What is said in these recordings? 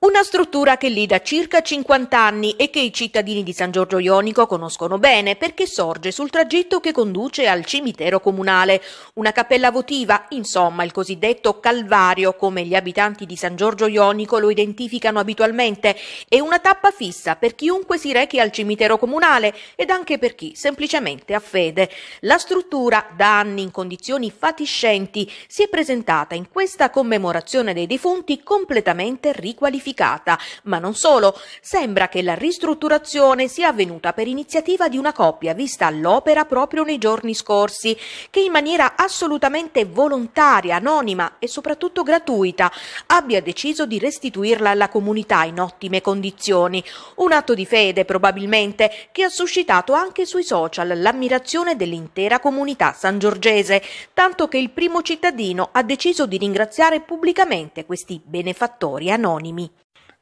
Una struttura che lì da circa 50 anni e che i cittadini di San Giorgio Ionico conoscono bene perché sorge sul tragitto che conduce al cimitero comunale, una cappella votiva, insomma il cosiddetto Calvario come gli abitanti di San Giorgio Ionico lo identificano abitualmente, è una tappa fissa per chiunque si rechi al cimitero comunale ed anche per chi semplicemente ha fede. La struttura, da anni in condizioni fatiscenti, si è presentata in questa commemorazione dei defunti completamente riqualificata modificata. Ma non solo, sembra che la ristrutturazione sia avvenuta per iniziativa di una coppia vista all'opera proprio nei giorni scorsi, che in maniera assolutamente volontaria, anonima e soprattutto gratuita abbia deciso di restituirla alla comunità in ottime condizioni. Un atto di fede probabilmente che ha suscitato anche sui social l'ammirazione dell'intera comunità sangiorgese, tanto che il primo cittadino ha deciso di ringraziare pubblicamente questi benefattori anonimi.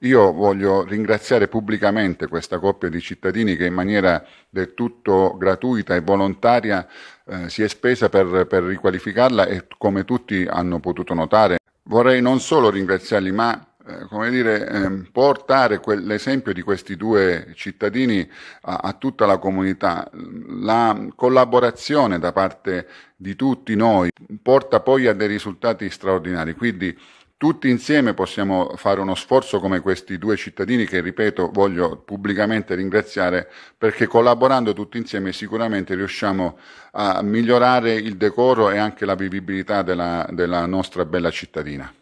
Io voglio ringraziare pubblicamente questa coppia di cittadini che in maniera del tutto gratuita e volontaria eh, si è spesa per, per riqualificarla e come tutti hanno potuto notare. Vorrei non solo ringraziarli ma eh, come dire, ehm, portare l'esempio di questi due cittadini a, a, tutta la comunità. La collaborazione da parte di tutti noi porta poi a dei risultati straordinari. Quindi tutti insieme possiamo fare uno sforzo come questi due cittadini che, ripeto, voglio pubblicamente ringraziare perché collaborando tutti insieme sicuramente riusciamo a migliorare il decoro e anche la vivibilità della, della nostra bella cittadina.